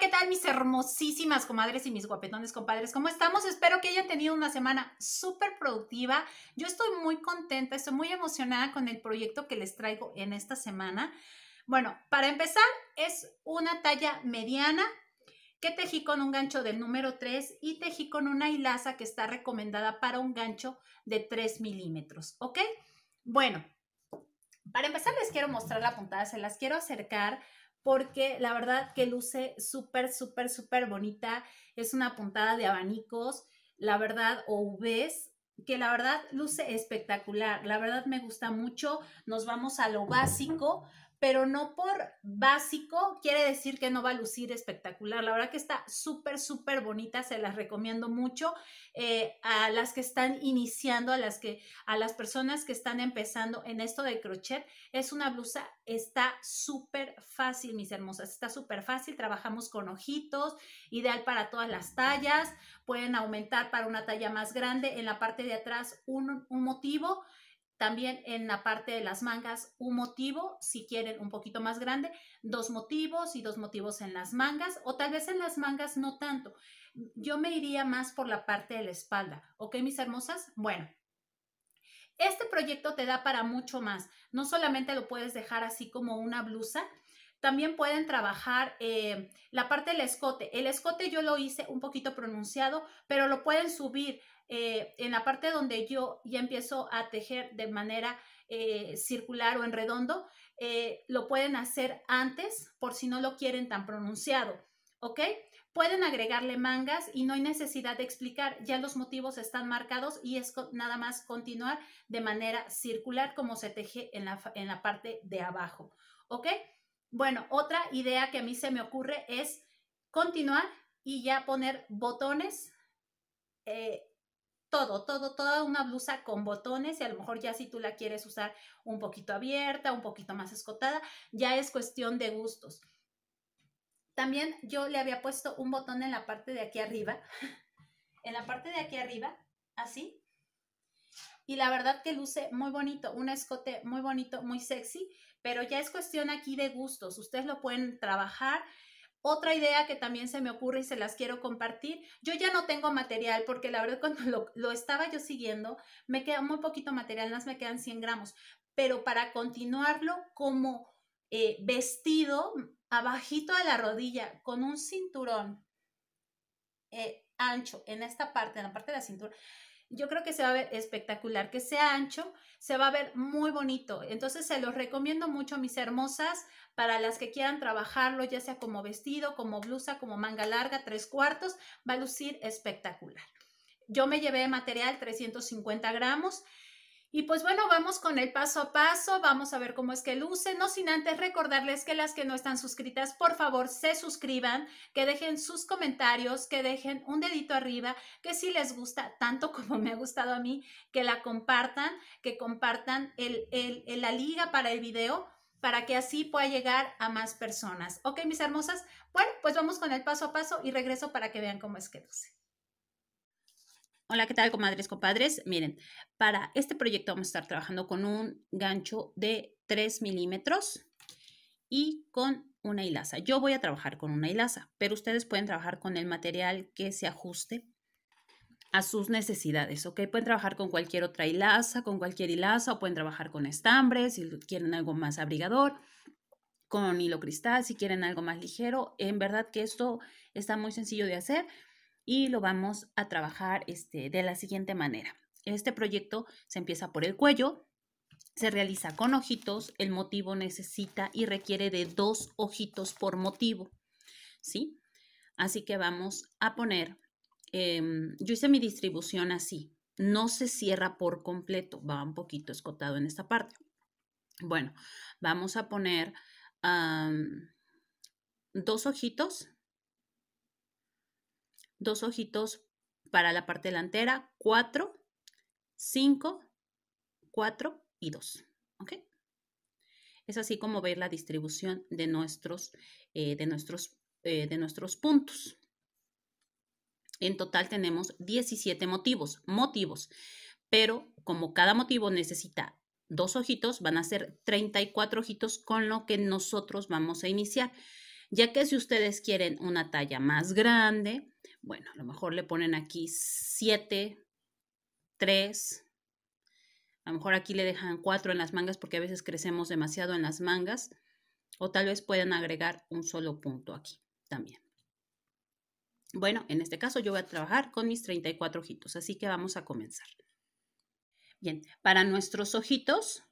¿qué tal mis hermosísimas comadres y mis guapetones compadres? ¿Cómo estamos? Espero que hayan tenido una semana súper productiva. Yo estoy muy contenta, estoy muy emocionada con el proyecto que les traigo en esta semana. Bueno, para empezar, es una talla mediana que tejí con un gancho del número 3 y tejí con una hilaza que está recomendada para un gancho de 3 milímetros, ¿ok? Bueno, para empezar les quiero mostrar la puntada, se las quiero acercar porque la verdad que luce súper, súper, súper bonita. Es una puntada de abanicos, la verdad, o ves que la verdad luce espectacular. La verdad me gusta mucho. Nos vamos a lo básico pero no por básico quiere decir que no va a lucir espectacular. La verdad que está súper, súper bonita, se las recomiendo mucho eh, a las que están iniciando, a las, que, a las personas que están empezando en esto de crochet. Es una blusa, está súper fácil, mis hermosas, está súper fácil, trabajamos con ojitos, ideal para todas las tallas, pueden aumentar para una talla más grande, en la parte de atrás un motivo también en la parte de las mangas, un motivo, si quieren un poquito más grande, dos motivos y dos motivos en las mangas, o tal vez en las mangas no tanto. Yo me iría más por la parte de la espalda, ¿ok, mis hermosas? Bueno, este proyecto te da para mucho más. No solamente lo puedes dejar así como una blusa, también pueden trabajar eh, la parte del escote. El escote yo lo hice un poquito pronunciado, pero lo pueden subir. Eh, en la parte donde yo ya empiezo a tejer de manera eh, circular o en redondo, eh, lo pueden hacer antes por si no lo quieren tan pronunciado, ¿ok? Pueden agregarle mangas y no hay necesidad de explicar, ya los motivos están marcados y es nada más continuar de manera circular como se teje en la, parte de abajo, ¿ok? Bueno, otra idea que a mí se me ocurre es continuar y ya poner botones todo, todo, toda una blusa con botones y a lo mejor ya si tú la quieres usar un poquito abierta, un poquito más escotada, ya es cuestión de gustos. También yo le había puesto un botón en la parte de aquí arriba, en la parte de aquí arriba, así. Y la verdad que luce muy bonito, un escote muy bonito, muy sexy, pero ya es cuestión aquí de gustos. Ustedes lo pueden trabajar otra idea que también se me ocurre y se las quiero compartir, yo ya no tengo material porque la verdad cuando lo, estaba yo siguiendo, me queda muy poquito material, más me quedan 100 gramos, pero para continuarlo como eh, vestido mm, abajito de la rodilla con un cinturón eh, ancho en esta parte, en la parte de la cintura, yo creo que se va a ver espectacular, que sea ancho, se va a ver muy bonito. Entonces se los recomiendo mucho, mis hermosas, para las que quieran trabajarlo, ya sea como vestido, como blusa, como manga larga, tres cuartos, va a lucir espectacular. Yo me llevé material 350 gramos. Y pues bueno, vamos con el paso a paso, vamos a ver cómo es que luce, no sin antes recordarles que las que no están suscritas, por favor, se suscriban, que dejen sus comentarios, que dejen un dedito arriba, que si les gusta tanto como me ha gustado a mí, que la compartan, que compartan el, el, la liga para el video para que así pueda llegar a más personas. Ok, mis hermosas, bueno, pues vamos con el paso a paso y regreso para que vean cómo es que luce. Hola, ¿qué tal, comadres, compadres? Miren, para este proyecto vamos a estar trabajando con un gancho de 3 milímetros y con una hilaza. Yo voy a trabajar con una hilaza, pero ustedes pueden trabajar con el material que se ajuste a sus necesidades, ¿ok? Pueden trabajar con cualquier otra hilaza, con cualquier hilaza, o pueden trabajar con estambre, si quieren algo más abrigador, con hilo cristal, si quieren algo más ligero. En verdad que esto está muy sencillo de hacer y lo vamos a trabajar este, de la siguiente manera. Este proyecto se empieza por el cuello, se realiza con ojitos, el motivo necesita y requiere de dos ojitos por motivo, ¿sí? Así que vamos a poner, em, yo hice mi distribución así, no se cierra por completo, va un poquito escotado en esta parte. Bueno, vamos a poner dos ojitos dos ojitos para la parte delantera, 4, 5, 4 y 2. Es así como ver la distribución de nuestros, eh, de nuestros, eh, de nuestros puntos. En total tenemos 17 motivos, motivos, pero como cada motivo necesita dos ojitos, van a ser 34 ojitos con lo que nosotros vamos a iniciar ya que si ustedes quieren una talla más grande, bueno, a lo mejor le ponen aquí 7, 3, a lo mejor aquí le dejan 4 en las mangas porque a veces crecemos demasiado en las mangas, o tal vez pueden agregar un solo punto aquí también. Bueno, en este caso yo voy a trabajar con mis 34 ojitos, así que vamos a comenzar. Bien, para nuestros ojitos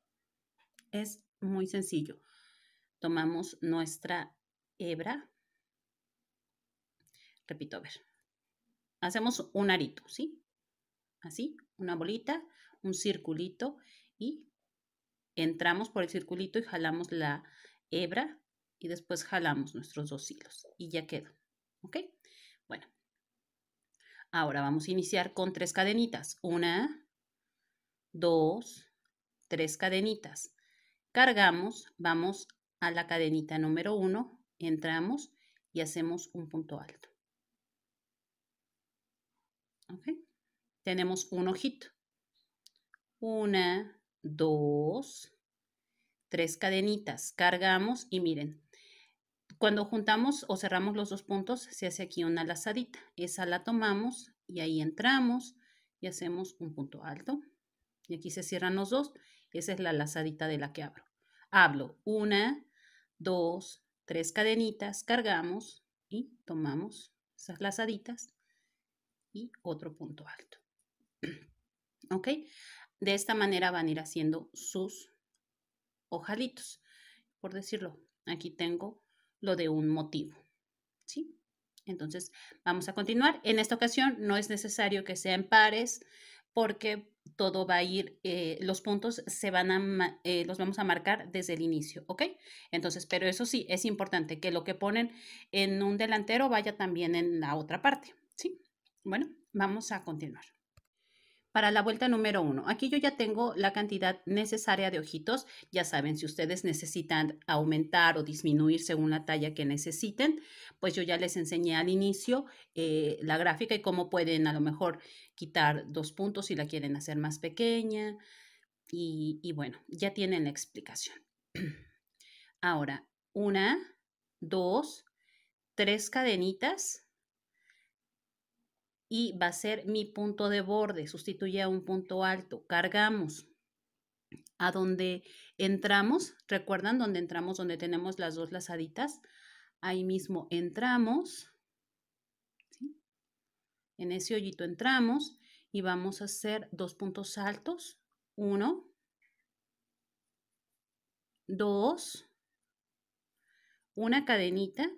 es muy sencillo. Tomamos nuestra hebra. Repito, a ver. Hacemos un arito, ¿sí? Así, una bolita, un circulito y entramos por el circulito y jalamos la hebra y después jalamos nuestros dos hilos y ya quedó, ¿ok? Bueno, ahora vamos a iniciar con tres cadenitas. Una, dos, tres cadenitas. Cargamos, vamos a la cadenita número uno entramos y hacemos un punto alto. Tenemos un ojito. Una, dos, tres cadenitas. Cargamos y miren, cuando juntamos o cerramos los dos puntos, se hace aquí una lazadita. Esa la tomamos y ahí entramos y hacemos un punto alto. Y aquí se cierran los dos. Esa es la lazadita de la que abro. Hablo una, dos, tres cadenitas, cargamos y tomamos esas lazaditas y otro punto alto. ¿Ok? De esta manera van a ir haciendo sus ojalitos, por decirlo. Aquí tengo lo de un motivo, ¿sí? Entonces, vamos a continuar. En esta ocasión no es necesario que sean pares, porque todo va a ir, eh, los puntos se van a, eh, los vamos a marcar desde el inicio, ¿ok? Entonces, pero eso sí, es importante que lo que ponen en un delantero vaya también en la otra parte, ¿sí? Bueno, vamos a continuar para la vuelta número uno. Aquí yo ya tengo la cantidad necesaria de ojitos. Ya saben, si ustedes necesitan aumentar o disminuir según la talla que necesiten, pues yo ya les enseñé al inicio eh, la gráfica y cómo pueden a lo mejor quitar dos puntos si la quieren hacer más pequeña. y bueno, ya tienen la explicación. Ahora, una, dos, tres cadenitas y va a ser mi punto de borde, sustituye a un punto alto, cargamos. A donde entramos, recuerdan donde entramos, donde tenemos las dos lazaditas, ahí mismo entramos, en ese hoyito entramos y vamos a hacer dos puntos altos, uno, dos, una cadenita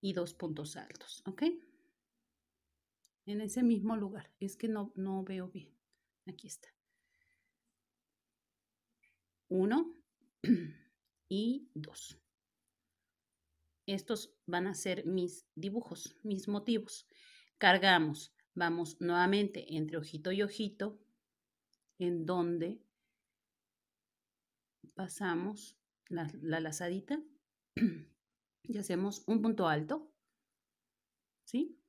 y dos puntos altos, ¿ok? En ese mismo lugar. Es que no, no veo bien. Aquí está. Uno y dos. Estos van a ser mis dibujos, mis motivos. Cargamos. Vamos nuevamente entre ojito y ojito, en donde pasamos la, la lazadita y hacemos un punto alto, ¿sí?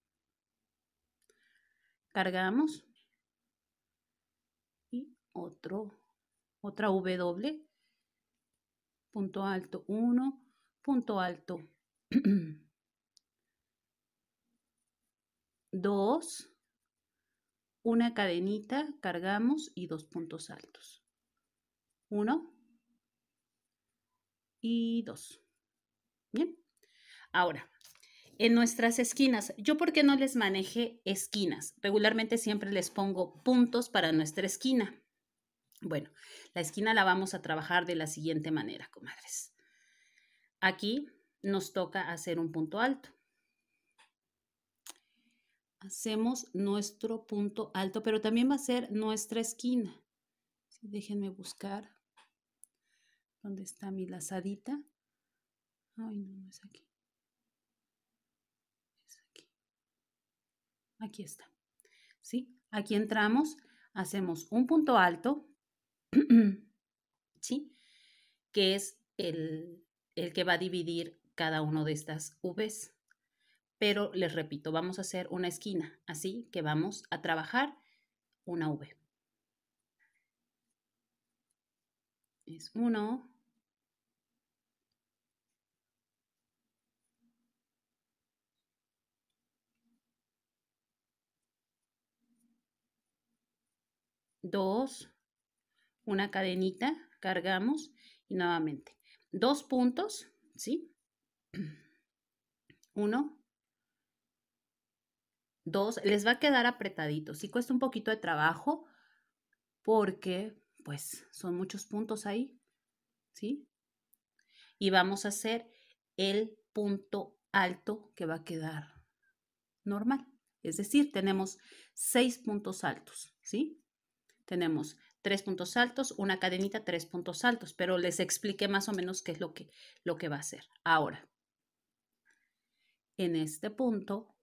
Cargamos y otro, otra w punto alto 1, punto alto 2, una cadenita, cargamos y dos puntos altos. 1 y 2. Bien. Ahora, en nuestras esquinas, yo por qué no les maneje esquinas, regularmente siempre les pongo puntos para nuestra esquina. Bueno, la esquina la vamos a trabajar de la siguiente manera, comadres. Aquí nos toca hacer un punto alto. Hacemos nuestro punto alto, pero también va a ser nuestra esquina. Déjenme buscar dónde está mi lazadita. Ay, no, no es aquí. Aquí está. ¿Sí? Aquí entramos, hacemos un punto alto, ¿sí? Que es el, que va a dividir cada uno de estas Vs. Pero les repito, vamos a hacer una esquina, así que vamos a trabajar una V. Es uno. dos una cadenita, cargamos y nuevamente. Dos puntos, ¿sí? Uno, dos, les va a quedar apretadito. Sí cuesta un poquito de trabajo porque pues son muchos puntos ahí, ¿sí? Y vamos a hacer el punto alto que va a quedar normal. Es decir, tenemos seis puntos altos, ¿sí? Tenemos tres puntos altos, una cadenita, tres puntos altos, pero les expliqué más o menos qué es lo que, lo que va a hacer. Ahora, en este punto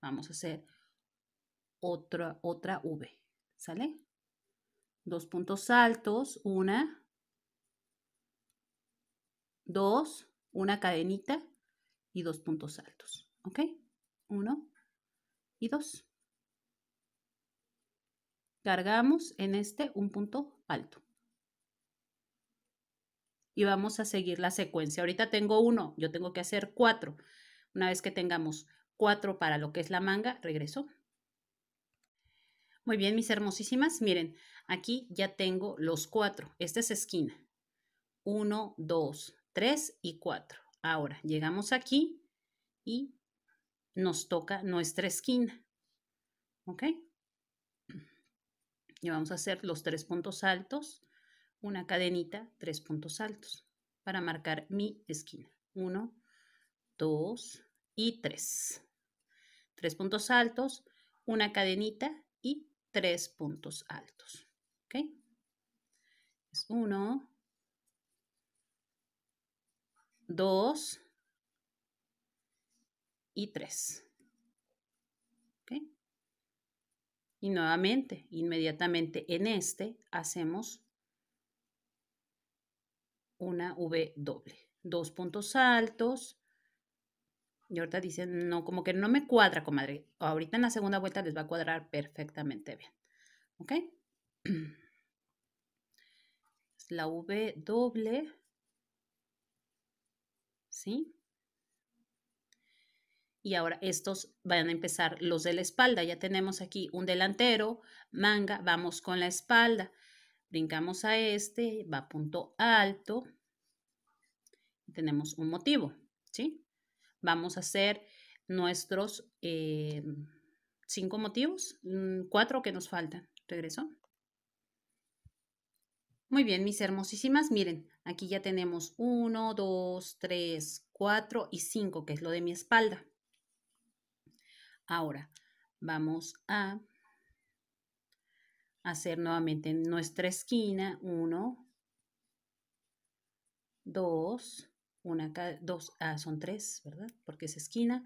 vamos a hacer otra, otra V, ¿sale? Dos puntos altos, una, dos, una cadenita y dos puntos altos, ¿ok? Uno y dos cargamos en este un punto alto. Y vamos a seguir la secuencia. Ahorita tengo uno, yo tengo que hacer cuatro. Una vez que tengamos cuatro para lo que es la manga, regreso. Muy bien, mis hermosísimas. Miren, aquí ya tengo los cuatro. Esta es esquina. Uno, dos, tres y cuatro. Ahora, llegamos aquí y nos toca nuestra esquina. ¿Ok? y vamos a hacer los tres puntos altos, una cadenita, tres puntos altos para marcar mi esquina. uno dos y tres Tres puntos altos, una cadenita y tres puntos altos. Uno, Es uno 2 y tres Y nuevamente, inmediatamente en este hacemos una V doble. Dos puntos altos. Y ahorita dicen, no, como que no me cuadra, comadre. Ahorita en la segunda vuelta les va a cuadrar perfectamente bien. ¿Ok? La V doble. ¿Sí? y ahora estos van a empezar los de la espalda. Ya tenemos aquí un delantero, manga, vamos con la espalda. Brincamos a este, va punto alto. Tenemos un motivo, ¿sí? Vamos a hacer nuestros eh, cinco motivos, mm, cuatro que nos faltan. Regreso. Muy bien, mis hermosísimas, miren, aquí ya tenemos uno, dos, tres, cuatro y cinco, que es lo de mi espalda. Ahora vamos a hacer nuevamente nuestra esquina uno 2, una dos, ah, son tres, ¿verdad? Porque es esquina.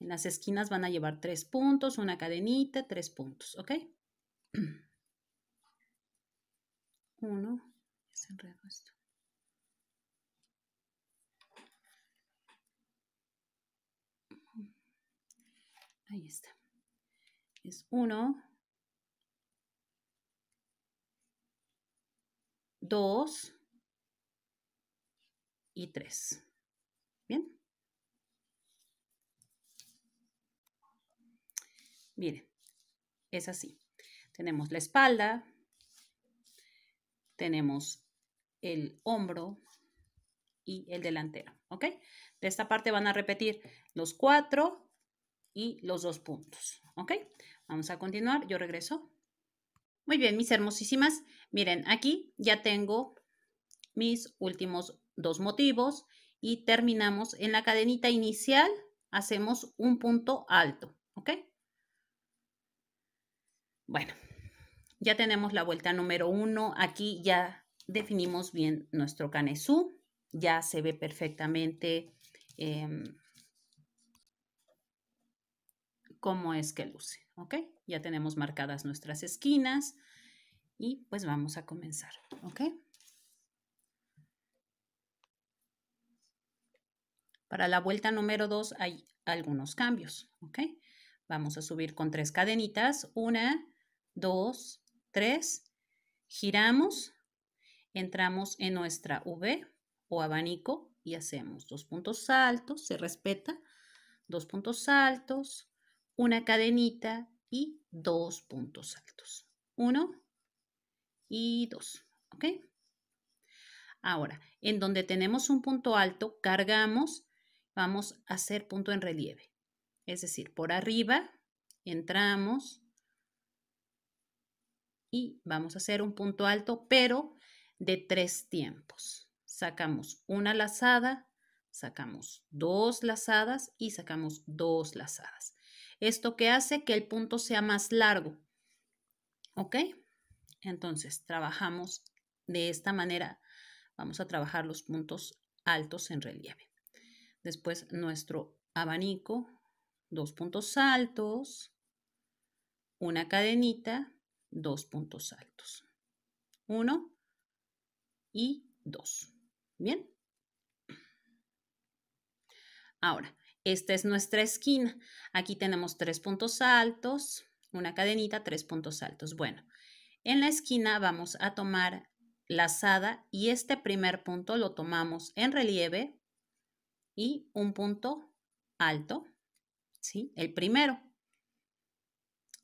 En las esquinas van a llevar tres puntos, una cadenita, tres puntos, ¿ok? Uno, desenredo esto. Ahí está. Es uno. Dos. y tres. Bien. Miren, es así. Tenemos la espalda, tenemos el hombro y el delantero, ¿ok? De esta parte van a repetir los cuatro y los dos puntos. ¿Ok? Vamos a continuar. Yo regreso. Muy bien, mis hermosísimas. Miren, aquí ya tengo mis últimos dos motivos y terminamos en la cadenita inicial. Hacemos un punto alto. ¿Ok? Bueno, ya tenemos la vuelta número uno. Aquí ya definimos bien nuestro canesú. Ya se ve perfectamente em, cómo es que luce, ¿ok? Ya tenemos marcadas nuestras esquinas y pues vamos a comenzar, ¿ok? Para la vuelta número 2 hay algunos cambios, ¿ok? Vamos a subir con tres cadenitas, una, dos, tres, giramos, entramos en nuestra V o abanico y hacemos dos puntos altos, se respeta, dos puntos altos, una cadenita y dos puntos altos. Uno y dos, ¿ok? Ahora, en donde tenemos un punto alto, cargamos, vamos a hacer punto en relieve. Es decir, por arriba entramos y vamos a hacer un punto alto, pero de tres tiempos. Sacamos una lazada, sacamos dos lazadas y sacamos dos lazadas. Esto que hace que el punto sea más largo. ¿Ok? Entonces, trabajamos de esta manera. Vamos a trabajar los puntos altos en relieve. Después, nuestro abanico, dos puntos altos, una cadenita, dos puntos altos. Uno y dos. ¿Bien? Ahora, esta es nuestra esquina. Aquí tenemos tres puntos altos, una cadenita, tres puntos altos. Bueno, en la esquina vamos a tomar lazada y este primer punto lo tomamos en relieve y un punto alto, ¿sí? El primero.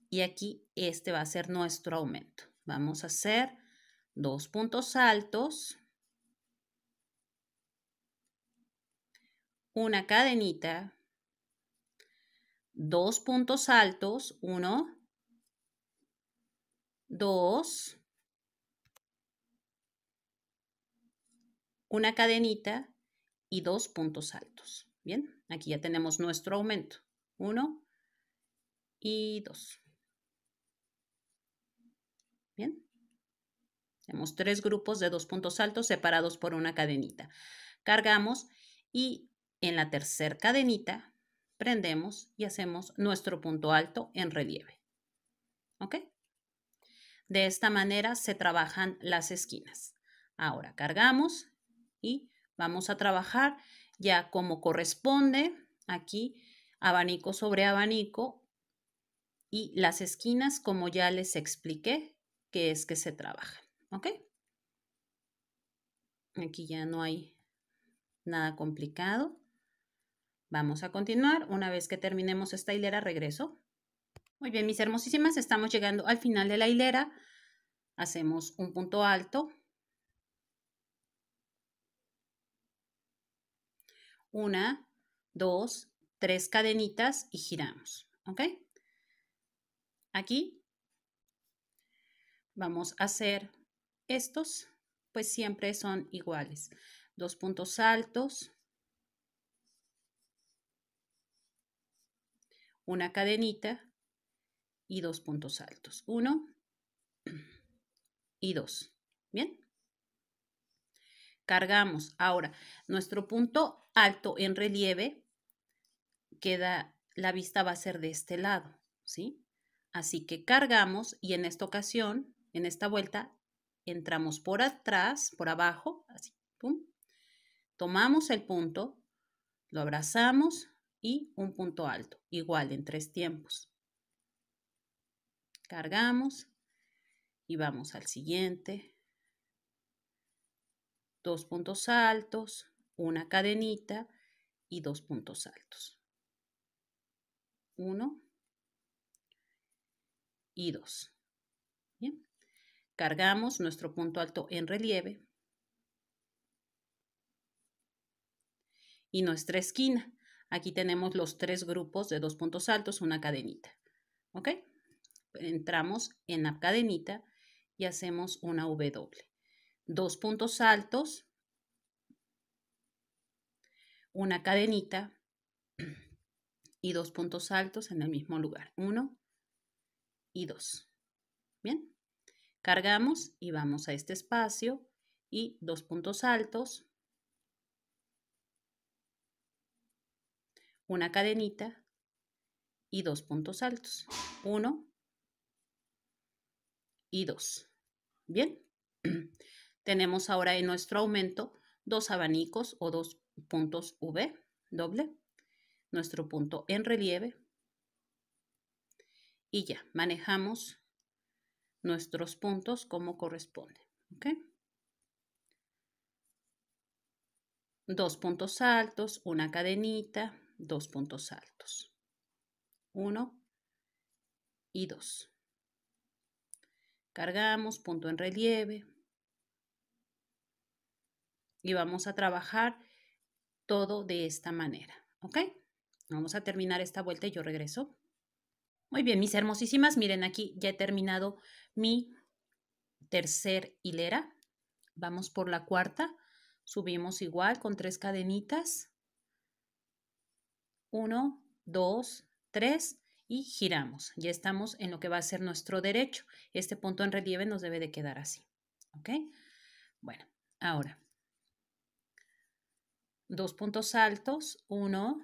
Y aquí este va a ser nuestro aumento. Vamos a hacer dos puntos altos, una cadenita dos puntos altos, uno, dos, una cadenita y dos puntos altos. Bien, aquí ya tenemos nuestro aumento. Uno y dos. Bien. Tenemos tres grupos de dos puntos altos separados por una cadenita. Cargamos y en la tercera cadenita prendemos y hacemos nuestro punto alto en relieve. ¿Ok? De esta manera se trabajan las esquinas. Ahora cargamos y vamos a trabajar ya como corresponde aquí abanico sobre abanico y las esquinas como ya les expliqué que es que se trabajan. ¿Ok? Aquí ya no hay nada complicado. Vamos a continuar. Una vez que terminemos esta hilera, regreso. Muy bien, mis hermosísimas, estamos llegando al final de la hilera. Hacemos un punto alto. Una, dos, tres cadenitas y giramos. ¿Ok? Aquí vamos a hacer estos, pues siempre son iguales. Dos puntos altos, una cadenita y dos puntos altos. Uno y dos. Bien. Cargamos. Ahora, nuestro punto alto en relieve queda, la vista va a ser de este lado, ¿sí? Así que cargamos y en esta ocasión, en esta vuelta, entramos por atrás, por abajo, así, Tomamos el punto, lo abrazamos y un punto alto, igual en tres tiempos. Cargamos y vamos al siguiente. Dos puntos altos, una cadenita y dos puntos altos. Uno y dos. Cargamos nuestro punto alto en relieve y nuestra esquina. Aquí tenemos los tres grupos de dos puntos altos, una cadenita. ¿Ok? Entramos en la cadenita y hacemos una W. Dos puntos altos, una cadenita y dos puntos altos en el mismo lugar. Uno y dos. Bien. Cargamos y vamos a este espacio y dos puntos altos, una cadenita y dos puntos altos. Uno y dos. Bien. Tenemos ahora en nuestro aumento dos abanicos o dos puntos V, doble, nuestro punto en relieve. Y ya, manejamos nuestros puntos como corresponde. Dos puntos altos, una cadenita, dos puntos altos. uno y dos Cargamos punto en relieve y vamos a trabajar todo de esta manera, ¿ok? Vamos a terminar esta vuelta y yo regreso. Muy bien, mis hermosísimas, miren aquí ya he terminado mi tercer hilera. Vamos por la cuarta, subimos igual con tres cadenitas 1, 2, 3 y giramos. Ya estamos en lo que va a ser nuestro derecho. Este punto en relieve nos debe de quedar así. ¿Ok? Bueno, ahora. Dos puntos altos, 1,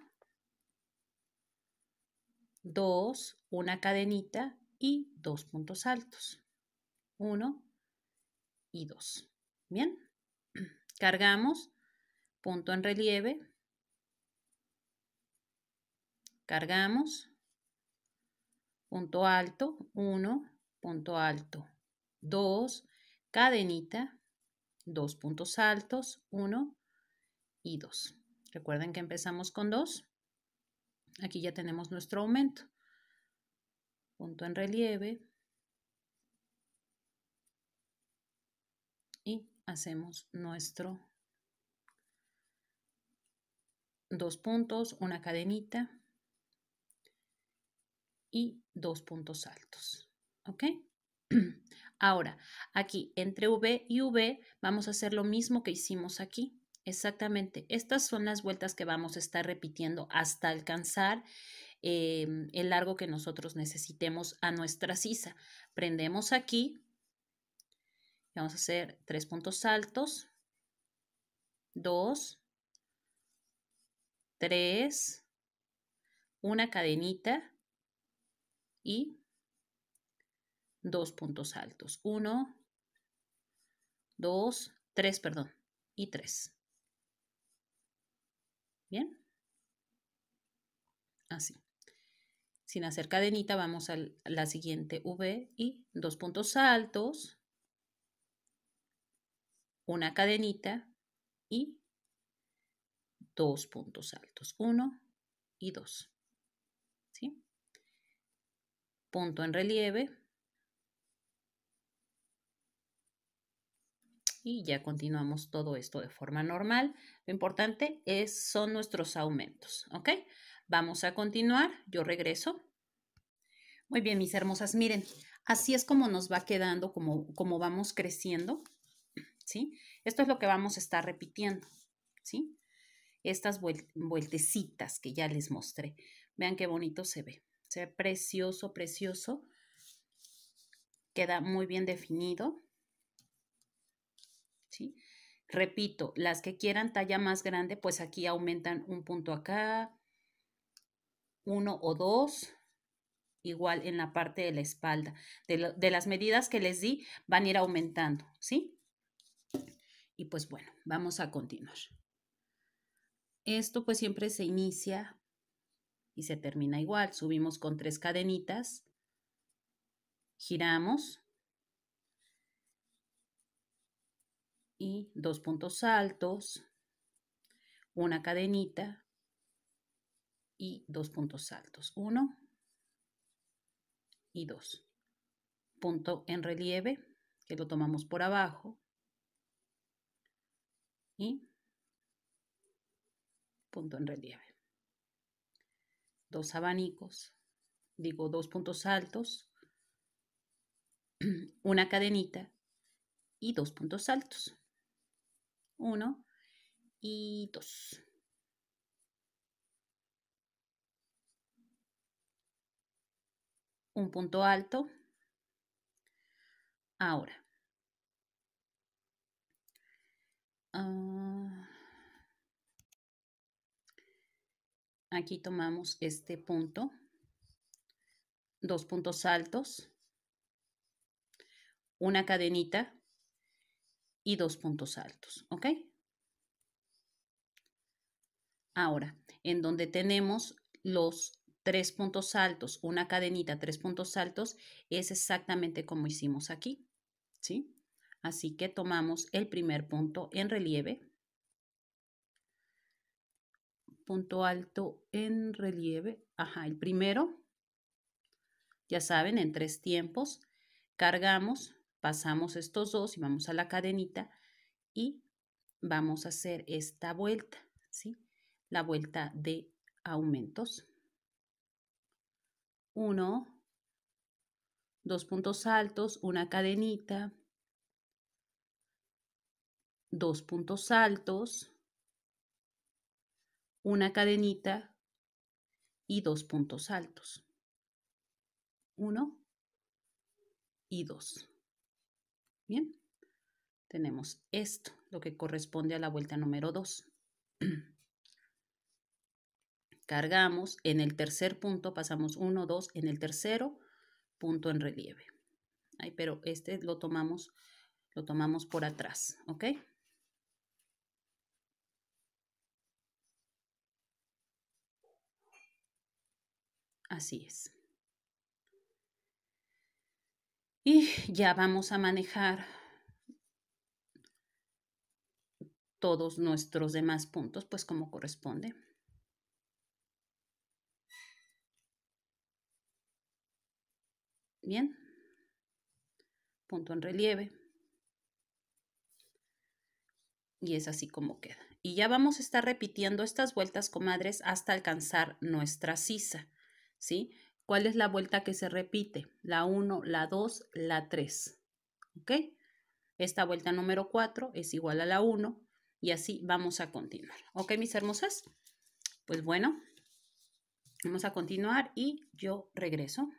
2, una cadenita y dos puntos altos. 1 y 2. Bien. Cargamos, punto en relieve, Cargamos. Punto alto, 1, punto alto, 2, cadenita, 2 puntos altos, 1 y 2. Recuerden que empezamos con 2. Aquí ya tenemos nuestro aumento. Punto en relieve. Y hacemos nuestro dos puntos, una cadenita, y dos puntos altos. ¿Ok? Ahora, aquí entre V y V vamos a hacer lo mismo que hicimos aquí. Exactamente, estas son las vueltas que vamos a estar repitiendo hasta alcanzar em, el largo que nosotros necesitemos a nuestra sisa. Prendemos aquí, vamos a hacer tres puntos altos, dos, tres, una cadenita y dos puntos altos. Uno, dos, tres, perdón, y tres. Bien. Así. Sin hacer cadenita, vamos a la siguiente V y dos puntos altos, una cadenita y dos puntos altos. Uno y dos punto en relieve y ya continuamos todo esto de forma normal. Lo importante es, son nuestros aumentos, ¿ok? Vamos a continuar, yo regreso. Muy bien, mis hermosas, miren, así es como nos va quedando, como, como vamos creciendo, ¿sí? Esto es lo que vamos a estar repitiendo, ¿sí? Estas vueltecitas que ya les mostré. Vean qué bonito se ve. Se precioso, precioso. Queda muy bien definido. Repito, las que quieran talla más grande, pues aquí aumentan un punto acá, uno o dos, igual en la parte de la espalda. De, las medidas que les di, van a ir aumentando, ¿sí? Y pues bueno, vamos a continuar. Esto pues siempre se inicia y se termina igual. Subimos con tres cadenitas, giramos y dos puntos altos, una cadenita y dos puntos altos. Uno y dos. Punto en relieve que lo tomamos por abajo y punto en relieve dos abanicos, digo dos puntos altos, una cadenita y dos puntos altos. Uno y dos. Un punto alto. Ahora. Ah, Aquí tomamos este punto, dos puntos altos, una cadenita y dos puntos altos, ¿ok? Ahora, en donde tenemos los tres puntos altos, una cadenita, tres puntos altos, es exactamente como hicimos aquí, ¿sí? Así que tomamos el primer punto en relieve, punto alto en relieve. Ajá, el primero, ya saben, en tres tiempos, cargamos, pasamos estos dos y vamos a la cadenita y vamos a hacer esta vuelta, ¿sí? La vuelta de aumentos. Uno, dos puntos altos, una cadenita, dos puntos altos, una cadenita y dos puntos altos. Uno y dos. Bien, tenemos esto, lo que corresponde a la vuelta número dos Cargamos en el tercer punto, pasamos uno dos en el tercero punto en relieve. pero este lo tomamos, lo tomamos por atrás, ¿ok? Así es. Y ya vamos a manejar todos nuestros demás puntos, pues como corresponde. Bien. Punto en relieve. Y es así como queda. Y ya vamos a estar repitiendo estas vueltas, comadres, hasta alcanzar nuestra sisa. ¿sí? ¿Cuál es la vuelta que se repite? La 1, la 2, la 3. ¿Ok? Esta vuelta número 4 es igual a la 1 y así vamos a continuar. ¿Ok, mis hermosas? Pues bueno, vamos a continuar y yo regreso.